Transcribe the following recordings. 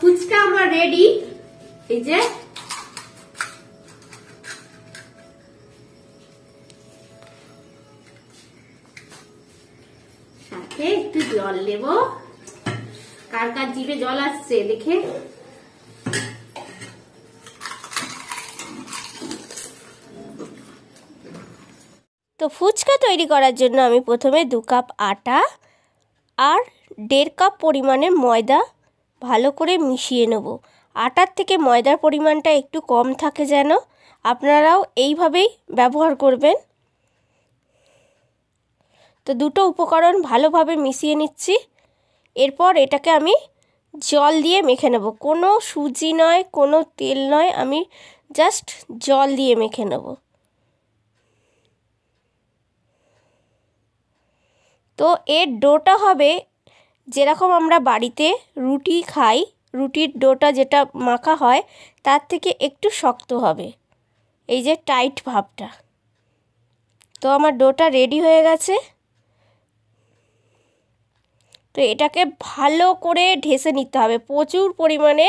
ফুচকা আমার রেডি এই যে একটু জল নেব কার কার জিভে জল আসছে দেখে তো ফুচকা তৈরি করার জন্য আমি প্রথমে দু কাপ আটা আর দেড় কাপ পরিমাণের ময়দা ভালো করে মিশিয়ে নেব আটার থেকে ময়দার পরিমাণটা একটু কম থাকে যেন আপনারাও এইভাবেই ব্যবহার করবেন তো দুটো উপকরণ ভালোভাবে মিশিয়ে নিচ্ছি এরপর এটাকে আমি জল দিয়ে মেখে নেব কোনো সুজি নয় কোনো তেল নয় আমি জাস্ট জল দিয়ে মেখে নেব তো এর ডোটা হবে যেরকম আমরা বাড়িতে রুটি খাই রুটির ডোটা যেটা মাখা হয় তার থেকে একটু শক্ত হবে এই যে টাইট ভাবটা তো আমার ডোটা রেডি হয়ে গেছে তো এটাকে ভালো করে ঢেসে নিতে হবে প্রচুর পরিমাণে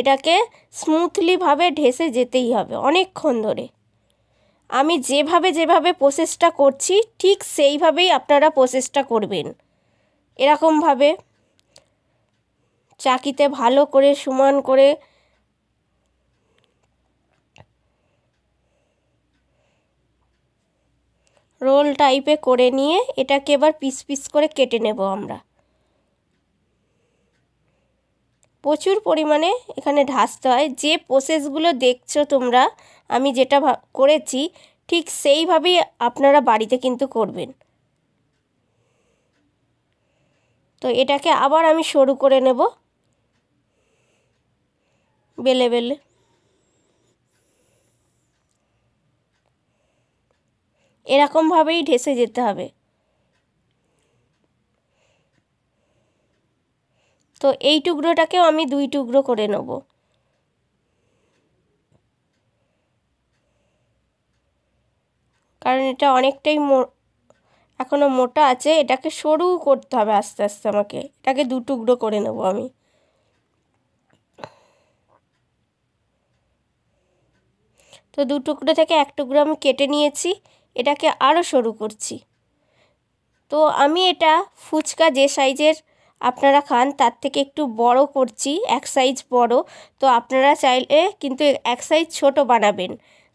এটাকে স্মুথলিভাবে ঢেসে যেতেই হবে অনেকক্ষণ ধরে আমি যেভাবে যেভাবে প্রসেসটা করছি ঠিক সেইভাবেই আপনারা প্রসেসটা করবেন এরকমভাবে চাকিতে ভালো করে সমান করে রোল টাইপে করে নিয়ে এটাকে এবার পিস পিস করে কেটে নেব আমরা প্রচুর পরিমাণে এখানে ঢাসতে হয় যে প্রসেসগুলো দেখছো তোমরা আমি যেটা করেছি ঠিক সেইভাবেই আপনারা বাড়িতে কিন্তু করবেন তো এটাকে আবার আমি সরু করে নেব বেলে বেলে এরকমভাবেই ঢেসে যেতে হবে তো এই টুকরোটাকেও আমি দুই টুকরো করে নেব কারণ এটা অনেকটাই এখনও মোটা আছে এটাকে সরু করতে হবে আস্তে আস্তে আমাকে এটাকে দু টুকরো করে নেব আমি তো দু টুকরো থেকে এক টুকরো আমি কেটে নিয়েছি এটাকে আরও সরু করছি তো আমি এটা ফুচকা যে সাইজের আপনারা খান তার থেকে একটু বড় করছি এক সাইজ বড় তো আপনারা চাইলে কিন্তু এক সাইজ ছোট বানাবেন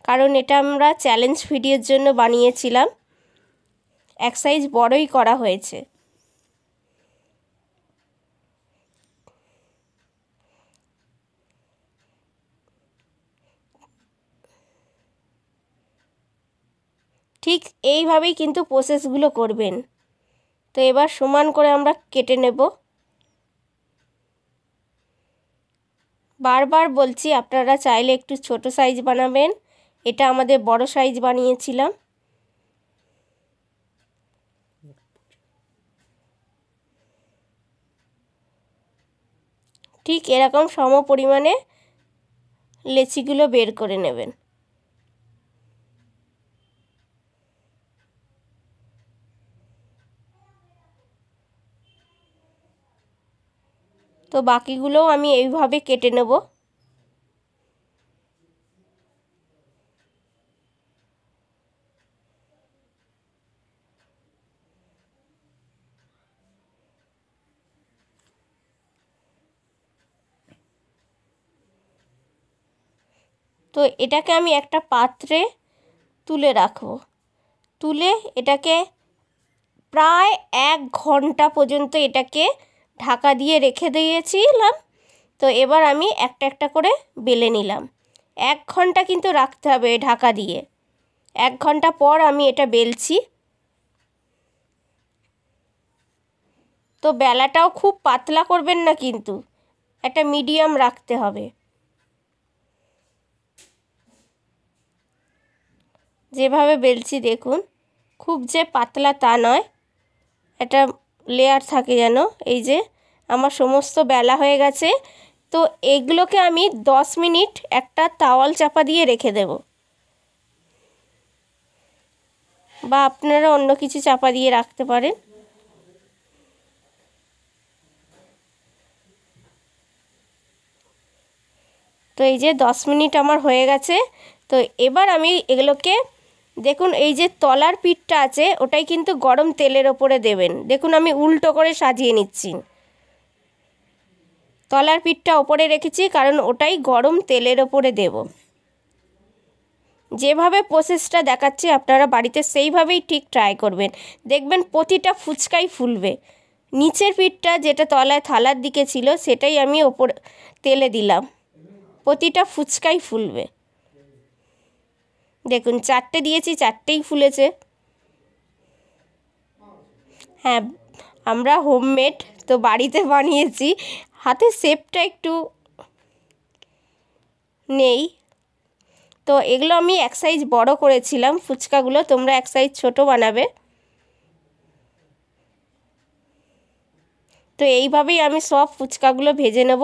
কারণ এটা আমরা চ্যালেঞ্জ ভিডিওর জন্য বানিয়েছিলাম এক সাইজ বড়ই করা হয়েছে ঠিক এইভাবেই কিন্তু প্রসেসগুলো করবেন তো এবার সমান করে আমরা কেটে নেব বারবার বলছি আপনারা চাইলে একটু ছোট সাইজ বানাবেন এটা আমাদের বড় সাইজ বানিয়েছিলাম ঠিক এরকম সম পরিমাণে লেচিগুলো বের করে নেবেন তো বাকিগুলোও আমি এইভাবে কেটে নেবো তো এটাকে আমি একটা পাত্রে তুলে রাখবো তুলে এটাকে প্রায় এক ঘন্টা পর্যন্ত এটাকে ঢাকা দিয়ে রেখে দিয়েছিলাম তো এবার আমি একটা একটা করে বেলে নিলাম এক ঘন্টা কিন্তু রাখতে হবে ঢাকা দিয়ে এক ঘন্টা পর আমি এটা বেলছি তো বেলাটাও খুব পাতলা করবেন না কিন্তু একটা মিডিয়াম রাখতে হবে যেভাবে বেলছি দেখুন খুব যে পাতলা তা নয় একটা লেয়ার থাকে যেন এই যে আমার সমস্ত বেলা হয়ে গেছে তো এগুলোকে আমি দশ মিনিট একটা তাওয়াল চাপা দিয়ে রেখে দেব বা আপনারা অন্য কিছু চাপা দিয়ে রাখতে পারেন তো এই যে দশ মিনিট আমার হয়ে গেছে তো এবার আমি এগুলোকে দেখুন এই যে তলার পিঠটা আছে ওটাই কিন্তু গরম তেলের ওপরে দেবেন দেখুন আমি উল্টো করে সাজিয়ে নিচ্ছি তলার পিঠটা ওপরে রেখেছি কারণ ওটাই গরম তেলের ওপরে দেব যেভাবে প্রসেসটা দেখাচ্ছি আপনারা বাড়িতে সেইভাবেই ঠিক ট্রাই করবেন দেখবেন প্রতিটা ফুচকাই ফুলবে নিচের পিঠটা যেটা তলায় থালার দিকে ছিল সেটাই আমি ওপর তেলে দিলাম প্রতিটা ফুচকাই ফুলবে দেখুন চারটে দিয়েছি চারটেই ফুলেছে হ্যাঁ আমরা হোমমেড তো বাড়িতে বানিয়েছি হাতে শেপটা একটু নেই তো এগুলো আমি এক সাইজ বড় করেছিলাম ফুচকাগুলো তোমরা এক সাইজ ছোট বানাবে তো এইভাবেই আমি সব ফুচকাগুলো ভেজে নেব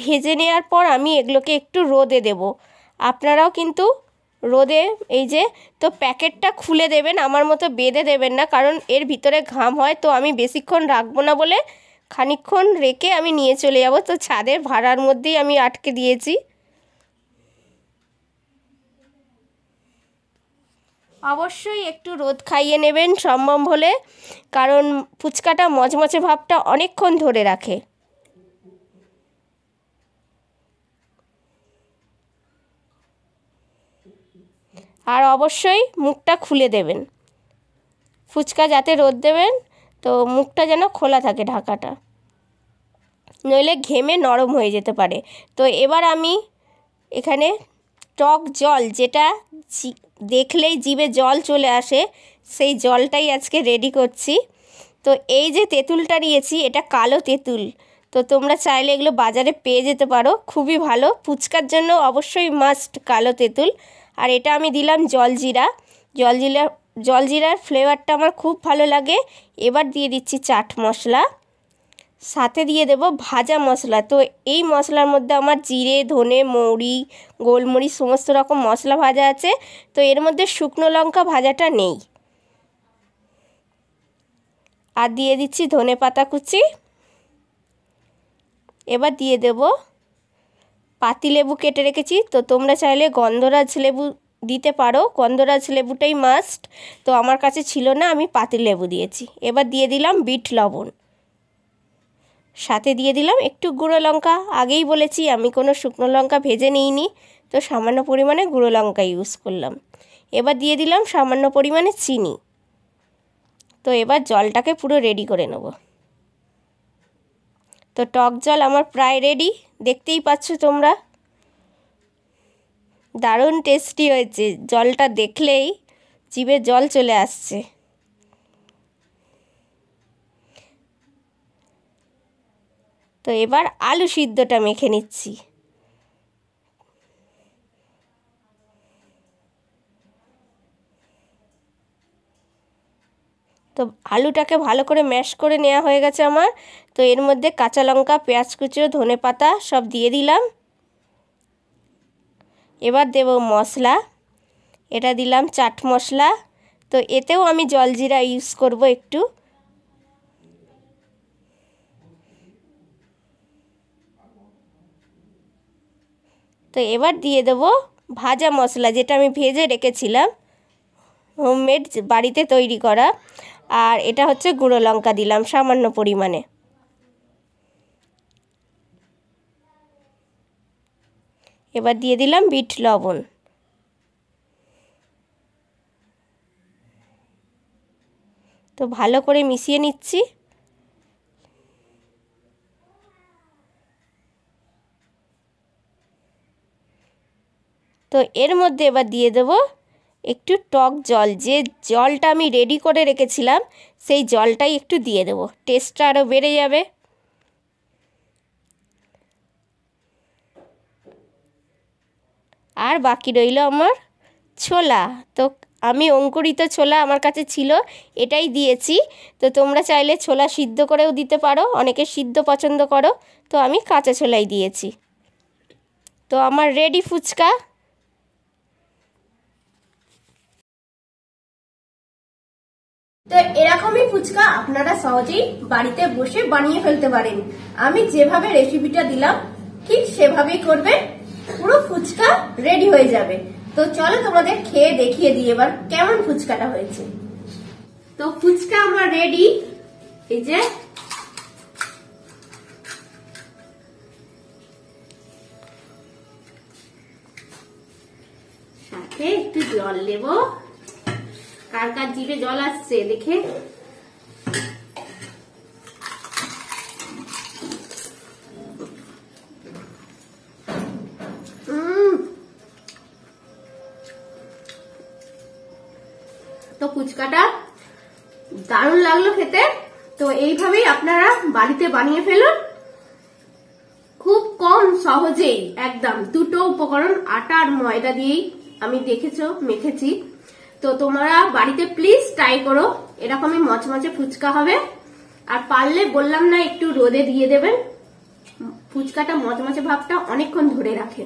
ভেজে নেওয়ার পর আমি এগুলোকে একটু রোদে দেব আপনারাও কিন্তু রোদে এই যে তো প্যাকেটটা খুলে দেবেন আমার মতো বেঁধে দেবেন না কারণ এর ভিতরে ঘাম হয় তো আমি বেশিক্ষণ রাখবো না বলে খানিক্ষণ রেখে আমি নিয়ে চলে যাব তো ছাদের ভাড়ার মধ্যেই আমি আটকে দিয়েছি অবশ্যই একটু রোদ খাইয়ে নেবেন সম্ভব হলে কারণ ফুচকাটা মচমচে ভাবটা অনেকক্ষণ ধরে রাখে আর অবশ্যই মুখটা খুলে দেবেন ফুচকা যাতে রোদ দেবেন তো মুখটা যেন খোলা থাকে ঢাকাটা নইলে ঘেমে নরম হয়ে যেতে পারে তো এবার আমি এখানে টক জল যেটা দেখলেই জিভে জল চলে আসে সেই জলটাই আজকে রেডি করছি তো এই যে তেঁতুলটা নিয়েছি এটা কালো তেঁতুল তো তোমরা চাইলে এগুলো বাজারে পেয়ে যেতে পারো খুবই ভালো ফুচকার জন্য অবশ্যই মাস্ট কালো তেঁতুল আর এটা আমি দিলাম জলজিরা জলজিরা জলজিরার ফ্লেভারটা আমার খুব ভালো লাগে এবার দিয়ে দিচ্ছি চাট মশলা সাথে দিয়ে দেব ভাজা মশলা তো এই মশলার মধ্যে আমার জিরে ধনে মৌরি গোলমরিচ সমস্ত রকম মশলা ভাজা আছে তো এর মধ্যে শুকনো লঙ্কা ভাজাটা নেই আর দিয়ে দিচ্ছি ধনে পাতা কুচি এবার দিয়ে দেবো পাতি লেবু কেটে রেখেছি তো তোমরা চাইলে গন্ধরাজ লেবু দিতে পারো গন্ধরাজ লেবুটাই মাস্ট তো আমার কাছে ছিল না আমি পাতি লেবু দিয়েছি এবার দিয়ে দিলাম বিট লবণ সাথে দিয়ে দিলাম একটু গুঁড়ো লঙ্কা আগেই বলেছি আমি কোনো শুকনো লঙ্কা ভেজে নিইনি তো সামান্য পরিমাণে গুঁড়ো লঙ্কা ইউজ করলাম এবার দিয়ে দিলাম সামান্য পরিমাণে চিনি তো এবার জলটাকে পুরো রেডি করে নেবো তো টক জল আমার প্রায় রেডি দেখতেই পাচ্ছ তোমরা দারুণ টেস্টি হয়েছে জলটা দেখলেই জিভে জল চলে আসছে তো এবার আলু সিদ্ধটা মেখে নিচ্ছি তো আলুটাকে ভালো করে ম্যাশ করে নেওয়া হয়ে গেছে আমার তো এর মধ্যে কাঁচা লঙ্কা পেঁয়াজ কুচো ধনে পাতা সব দিয়ে দিলাম এবার দেব মশলা এটা দিলাম চাট মশলা তো এতেও আমি জলজিরা ইউজ করব একটু তো এবার দিয়ে দেব ভাজা মশলা যেটা আমি ভেজে রেখেছিলাম হোমমেড বাড়িতে তৈরি করা আর এটা হচ্ছে গুঁড়ো লঙ্কা দিলাম সামান্য পরিমাণে এবার দিয়ে দিলাম বিট লবণ তো ভালো করে মিশিয়ে নিচ্ছি তো এর মধ্যে এবার দিয়ে দেবো একটু টক জল যে জলটা আমি রেডি করে রেখেছিলাম সেই জলটাই একটু দিয়ে দেবো টেস্টটা আরও বেড়ে যাবে আর বাকি রইল আমার ছোলা তো আমি অঙ্কুরিত ছোলা আমার কাছে ছিল এটাই দিয়েছি তো তোমরা চাইলে ছোলা সিদ্ধ করেও দিতে পারো অনেকে সিদ্ধ পছন্দ করো তো আমি কাঁচা ছোলাই দিয়েছি তো আমার রেডি ফুচকা তো এরকমই ফুচকা আপনারা সহজেই বাড়িতে বসে বানিয়ে ফেলতে পারেন আমি যেভাবে রেসিপিটা দিলাম ঠিক সেভাবেই করবে পুরো ফুচকা রেডি হয়ে যাবে তো চলো তোমাদের খেয়ে দেখিয়ে দিই এবার কেমন ফুচকাটা হয়েছে তো ফুচকা আমার রেডি এই যে সাথে একটু জল নেবো কার কার জিভে জল আসছে দেখে তো ফুচকাটা দারুণ লাগলো খেতে তো এইভাবেই আপনারা বাড়িতে বানিয়ে ফেলুন খুব কম সহজেই একদম দুটো উপকরণ আটা আর ময়দা দিয়েই আমি দেখেছ মেখেছি তো তোমরা বাড়িতে প্লিজ ট্রাই করো এরকমই মচমচে ফুচকা হবে আর পারলে বললাম না একটু রোদে দিয়ে দেবেন ফুচকাটা মচমচে ভাবটা অনেকক্ষণ ধরে রাখে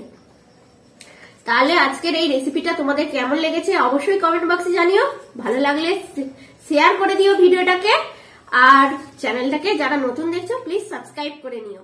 তাহলে আজকের এই রেসিপিটা তোমাদের কেমন লেগেছে অবশ্যই কমেন্ট বক্সে জানিও ভালো লাগলে শেয়ার করে দিও ভিডিওটাকে আর চ্যানেলটাকে যারা নতুন দেখছো প্লিজ সাবস্ক্রাইব করে নিও